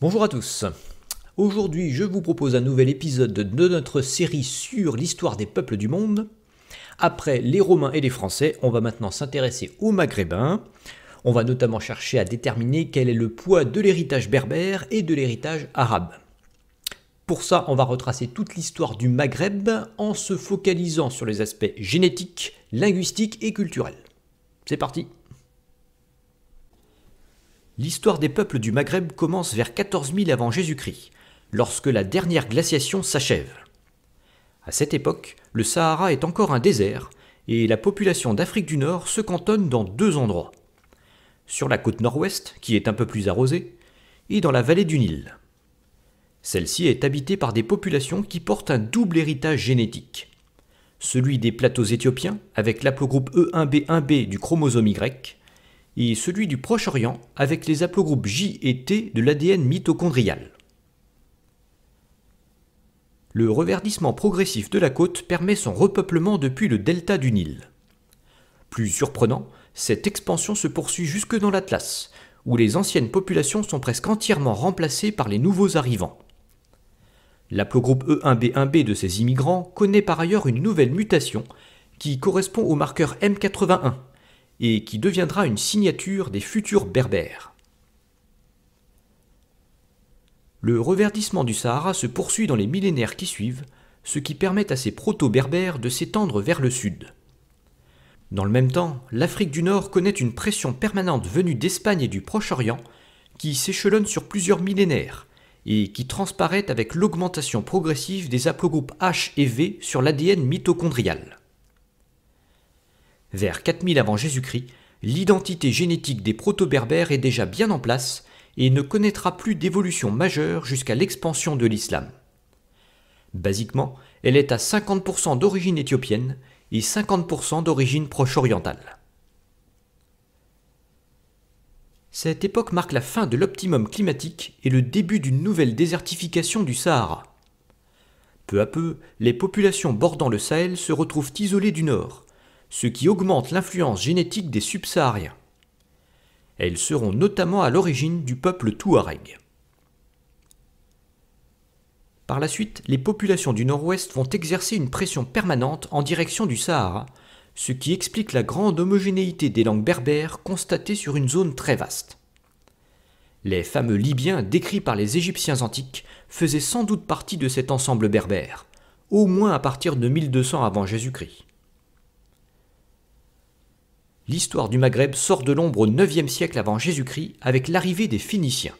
Bonjour à tous. Aujourd'hui, je vous propose un nouvel épisode de notre série sur l'histoire des peuples du monde. Après les Romains et les Français, on va maintenant s'intéresser aux Maghrébins. On va notamment chercher à déterminer quel est le poids de l'héritage berbère et de l'héritage arabe. Pour ça, on va retracer toute l'histoire du Maghreb en se focalisant sur les aspects génétiques, linguistiques et culturels. C'est parti L'histoire des peuples du Maghreb commence vers 14 000 avant Jésus-Christ, lorsque la dernière glaciation s'achève. À cette époque, le Sahara est encore un désert et la population d'Afrique du Nord se cantonne dans deux endroits. Sur la côte nord-ouest, qui est un peu plus arrosée, et dans la vallée du Nil. Celle-ci est habitée par des populations qui portent un double héritage génétique. Celui des plateaux éthiopiens, avec l'aplogroupe E1B1B du chromosome Y, et celui du Proche-Orient avec les haplogroupes J et T de l'ADN mitochondrial. Le reverdissement progressif de la côte permet son repeuplement depuis le delta du Nil. Plus surprenant, cette expansion se poursuit jusque dans l'Atlas, où les anciennes populations sont presque entièrement remplacées par les nouveaux arrivants. L'haplogroupe E1B1B de ces immigrants connaît par ailleurs une nouvelle mutation qui correspond au marqueur M81, et qui deviendra une signature des futurs berbères. Le reverdissement du Sahara se poursuit dans les millénaires qui suivent, ce qui permet à ces proto-berbères de s'étendre vers le sud. Dans le même temps, l'Afrique du Nord connaît une pression permanente venue d'Espagne et du Proche-Orient qui s'échelonne sur plusieurs millénaires et qui transparaît avec l'augmentation progressive des haplogroupes H et V sur l'ADN mitochondrial. Vers 4000 avant Jésus-Christ, l'identité génétique des proto-berbères est déjà bien en place et ne connaîtra plus d'évolution majeure jusqu'à l'expansion de l'islam. Basiquement, elle est à 50% d'origine éthiopienne et 50% d'origine proche-orientale. Cette époque marque la fin de l'optimum climatique et le début d'une nouvelle désertification du Sahara. Peu à peu, les populations bordant le Sahel se retrouvent isolées du nord, ce qui augmente l'influence génétique des subsahariens. Elles seront notamment à l'origine du peuple touareg. Par la suite, les populations du Nord-Ouest vont exercer une pression permanente en direction du Sahara, ce qui explique la grande homogénéité des langues berbères constatées sur une zone très vaste. Les fameux Libyens décrits par les Égyptiens antiques faisaient sans doute partie de cet ensemble berbère, au moins à partir de 1200 avant Jésus-Christ l'histoire du Maghreb sort de l'ombre au IXe siècle avant Jésus-Christ avec l'arrivée des Phéniciens.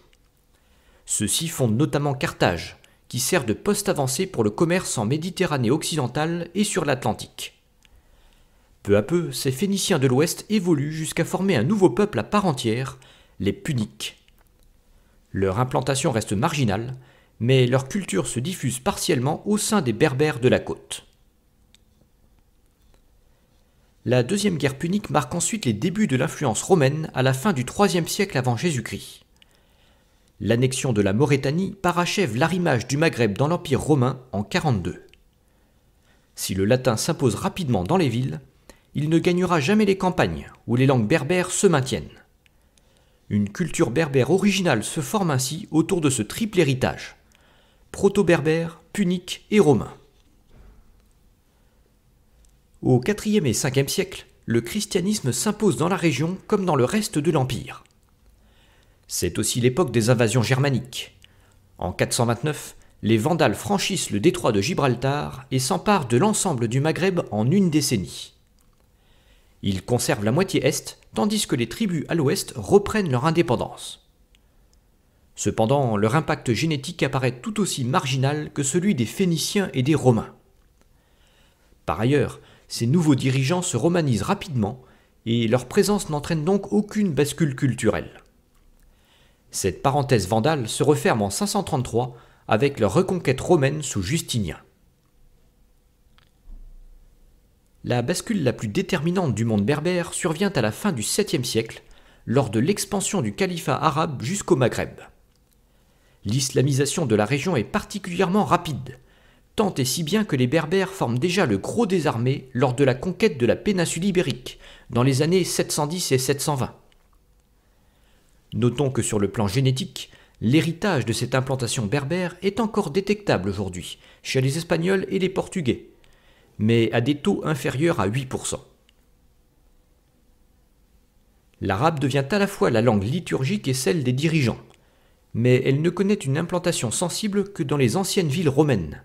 Ceux-ci fondent notamment Carthage, qui sert de poste avancé pour le commerce en Méditerranée occidentale et sur l'Atlantique. Peu à peu, ces Phéniciens de l'Ouest évoluent jusqu'à former un nouveau peuple à part entière, les Puniques. Leur implantation reste marginale, mais leur culture se diffuse partiellement au sein des Berbères de la côte. La deuxième guerre punique marque ensuite les débuts de l'influence romaine à la fin du IIIe siècle avant Jésus-Christ. L'annexion de la Maurétanie parachève l'arrimage du Maghreb dans l'Empire romain en 42. Si le latin s'impose rapidement dans les villes, il ne gagnera jamais les campagnes où les langues berbères se maintiennent. Une culture berbère originale se forme ainsi autour de ce triple héritage proto-berbère, punique et romain. Au e et 5e siècle, le christianisme s'impose dans la région comme dans le reste de l'Empire. C'est aussi l'époque des invasions germaniques. En 429, les Vandales franchissent le détroit de Gibraltar et s'emparent de l'ensemble du Maghreb en une décennie. Ils conservent la moitié est, tandis que les tribus à l'ouest reprennent leur indépendance. Cependant, leur impact génétique apparaît tout aussi marginal que celui des Phéniciens et des Romains. Par ailleurs, ces nouveaux dirigeants se romanisent rapidement et leur présence n'entraîne donc aucune bascule culturelle. Cette parenthèse vandale se referme en 533 avec leur reconquête romaine sous Justinien. La bascule la plus déterminante du monde berbère survient à la fin du 7e siècle, lors de l'expansion du califat arabe jusqu'au Maghreb. L'islamisation de la région est particulièrement rapide, tant et si bien que les Berbères forment déjà le gros des armées lors de la conquête de la péninsule ibérique, dans les années 710 et 720. Notons que sur le plan génétique, l'héritage de cette implantation berbère est encore détectable aujourd'hui chez les Espagnols et les Portugais, mais à des taux inférieurs à 8%. L'arabe devient à la fois la langue liturgique et celle des dirigeants, mais elle ne connaît une implantation sensible que dans les anciennes villes romaines,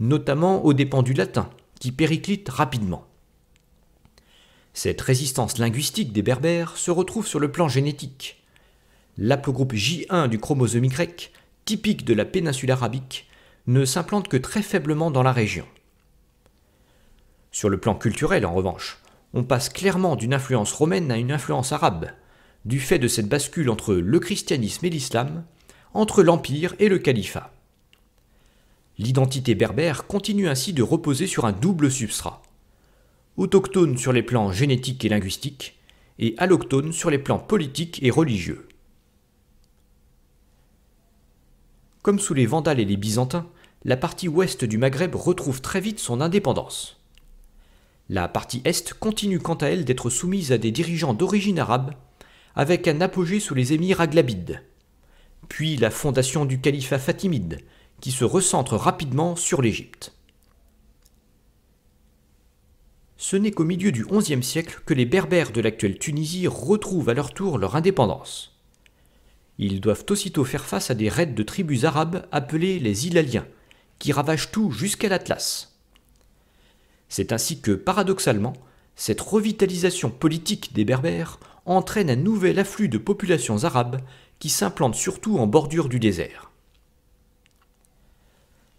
notamment aux dépens du latin, qui périclite rapidement. Cette résistance linguistique des Berbères se retrouve sur le plan génétique. L'haplogroupe J1 du chromosome Y, typique de la péninsule arabique, ne s'implante que très faiblement dans la région. Sur le plan culturel, en revanche, on passe clairement d'une influence romaine à une influence arabe, du fait de cette bascule entre le christianisme et l'islam, entre l'empire et le califat. L'identité berbère continue ainsi de reposer sur un double substrat. Autochtone sur les plans génétiques et linguistiques, et allochtone sur les plans politiques et religieux. Comme sous les Vandales et les Byzantins, la partie ouest du Maghreb retrouve très vite son indépendance. La partie est continue quant à elle d'être soumise à des dirigeants d'origine arabe, avec un apogée sous les émirs Aglabides. puis la fondation du califat fatimide, qui se recentre rapidement sur l'Égypte. Ce n'est qu'au milieu du XIe siècle que les Berbères de l'actuelle Tunisie retrouvent à leur tour leur indépendance. Ils doivent aussitôt faire face à des raids de tribus arabes appelées les Ilaliens, qui ravagent tout jusqu'à l'Atlas. C'est ainsi que, paradoxalement, cette revitalisation politique des Berbères entraîne un nouvel afflux de populations arabes qui s'implantent surtout en bordure du désert.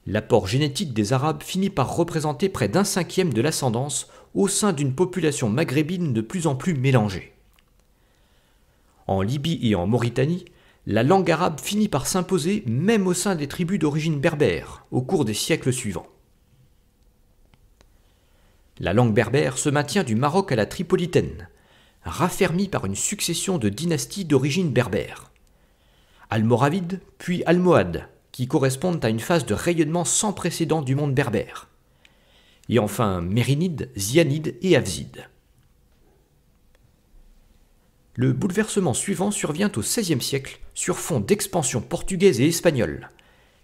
L'apport génétique des Arabes finit par représenter près d'un cinquième de l'ascendance au sein d'une population maghrébine de plus en plus mélangée. En Libye et en Mauritanie, la langue arabe finit par s'imposer même au sein des tribus d'origine berbère au cours des siècles suivants. La langue berbère se maintient du Maroc à la Tripolitaine, raffermie par une succession de dynasties d'origine berbère. Almoravide, puis Almohades qui correspondent à une phase de rayonnement sans précédent du monde berbère. Et enfin Mérinide, Zianide et Hafside. Le bouleversement suivant survient au XVIe siècle sur fond d'expansion portugaise et espagnole,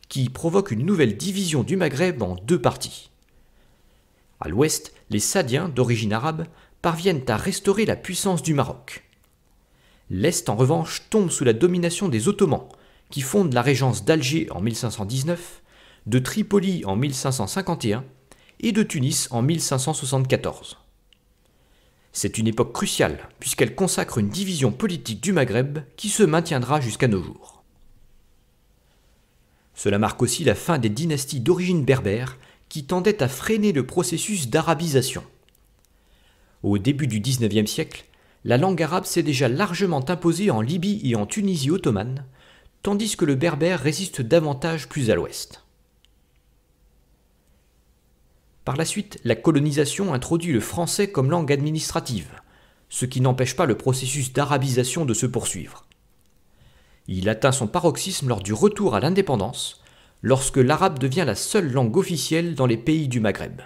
qui provoque une nouvelle division du Maghreb en deux parties. À l'ouest, les Sadiens, d'origine arabe, parviennent à restaurer la puissance du Maroc. L'Est, en revanche, tombe sous la domination des Ottomans, qui fonde la régence d'Alger en 1519, de Tripoli en 1551 et de Tunis en 1574. C'est une époque cruciale puisqu'elle consacre une division politique du Maghreb qui se maintiendra jusqu'à nos jours. Cela marque aussi la fin des dynasties d'origine berbère qui tendaient à freiner le processus d'arabisation. Au début du XIXe siècle, la langue arabe s'est déjà largement imposée en Libye et en Tunisie ottomane, tandis que le berbère résiste davantage plus à l'ouest. Par la suite, la colonisation introduit le français comme langue administrative, ce qui n'empêche pas le processus d'arabisation de se poursuivre. Il atteint son paroxysme lors du retour à l'indépendance, lorsque l'arabe devient la seule langue officielle dans les pays du Maghreb.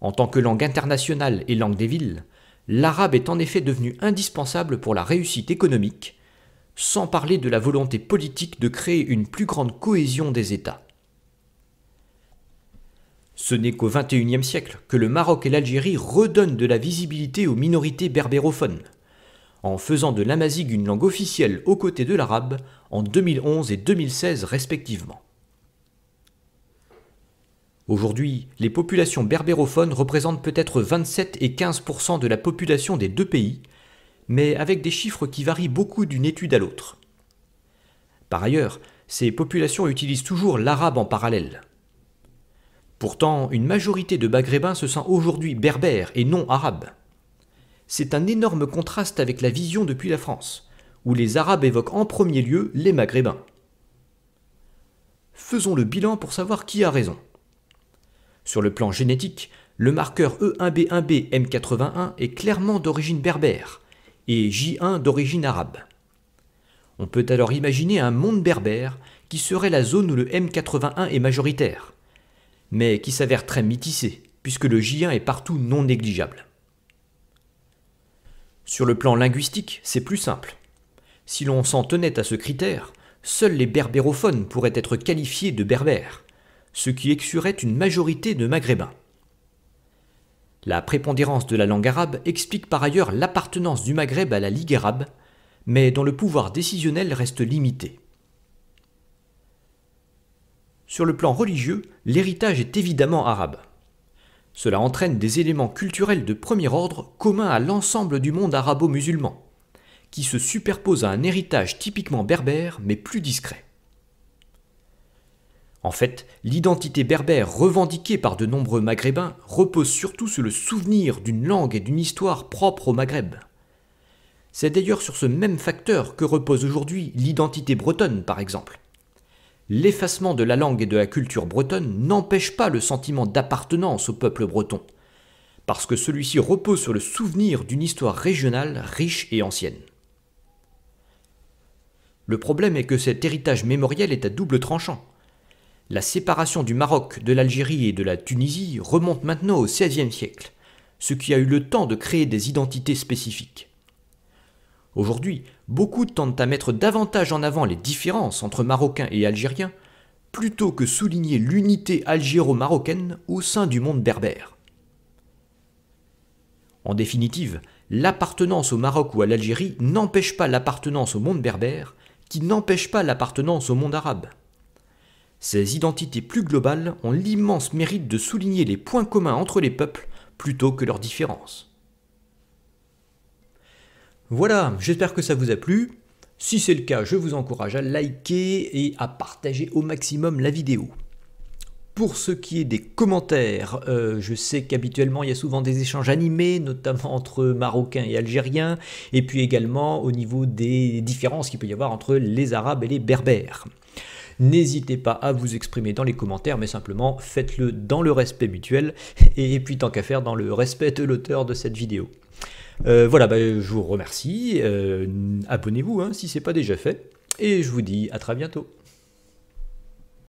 En tant que langue internationale et langue des villes, l'arabe est en effet devenu indispensable pour la réussite économique, sans parler de la volonté politique de créer une plus grande cohésion des États. Ce n'est qu'au XXIe siècle que le Maroc et l'Algérie redonnent de la visibilité aux minorités berbérophones. En faisant de l'Amazig une langue officielle aux côtés de l'arabe en 2011 et 2016 respectivement. Aujourd'hui, les populations berbérophones représentent peut-être 27 et 15 de la population des deux pays, mais avec des chiffres qui varient beaucoup d'une étude à l'autre. Par ailleurs, ces populations utilisent toujours l'arabe en parallèle. Pourtant, une majorité de Maghrébins se sent aujourd'hui berbère et non arabe. C'est un énorme contraste avec la vision depuis la France, où les Arabes évoquent en premier lieu les Maghrébins. Faisons le bilan pour savoir qui a raison. Sur le plan génétique, le marqueur E1B1B M81 est clairement d'origine berbère, et J1 d'origine arabe. On peut alors imaginer un monde berbère qui serait la zone où le M81 est majoritaire, mais qui s'avère très mitissé, puisque le J1 est partout non négligeable. Sur le plan linguistique, c'est plus simple. Si l'on s'en tenait à ce critère, seuls les berbérophones pourraient être qualifiés de berbères, ce qui exclurait une majorité de maghrébins. La prépondérance de la langue arabe explique par ailleurs l'appartenance du Maghreb à la Ligue arabe, mais dont le pouvoir décisionnel reste limité. Sur le plan religieux, l'héritage est évidemment arabe. Cela entraîne des éléments culturels de premier ordre communs à l'ensemble du monde arabo-musulman, qui se superposent à un héritage typiquement berbère mais plus discret. En fait, l'identité berbère revendiquée par de nombreux Maghrébins repose surtout sur le souvenir d'une langue et d'une histoire propre au Maghreb. C'est d'ailleurs sur ce même facteur que repose aujourd'hui l'identité bretonne, par exemple. L'effacement de la langue et de la culture bretonne n'empêche pas le sentiment d'appartenance au peuple breton, parce que celui-ci repose sur le souvenir d'une histoire régionale riche et ancienne. Le problème est que cet héritage mémoriel est à double tranchant. La séparation du Maroc, de l'Algérie et de la Tunisie remonte maintenant au XVIe siècle, ce qui a eu le temps de créer des identités spécifiques. Aujourd'hui, beaucoup tentent à mettre davantage en avant les différences entre Marocains et Algériens, plutôt que souligner l'unité algéro-marocaine au sein du monde berbère. En définitive, l'appartenance au Maroc ou à l'Algérie n'empêche pas l'appartenance au monde berbère, qui n'empêche pas l'appartenance au monde arabe. Ces identités plus globales ont l'immense mérite de souligner les points communs entre les peuples plutôt que leurs différences. Voilà, j'espère que ça vous a plu. Si c'est le cas, je vous encourage à liker et à partager au maximum la vidéo. Pour ce qui est des commentaires, euh, je sais qu'habituellement il y a souvent des échanges animés, notamment entre Marocains et Algériens, et puis également au niveau des différences qu'il peut y avoir entre les Arabes et les Berbères. N'hésitez pas à vous exprimer dans les commentaires, mais simplement faites-le dans le respect mutuel et puis tant qu'à faire dans le respect de l'auteur de cette vidéo. Euh, voilà, bah, je vous remercie, euh, abonnez-vous hein, si ce n'est pas déjà fait, et je vous dis à très bientôt.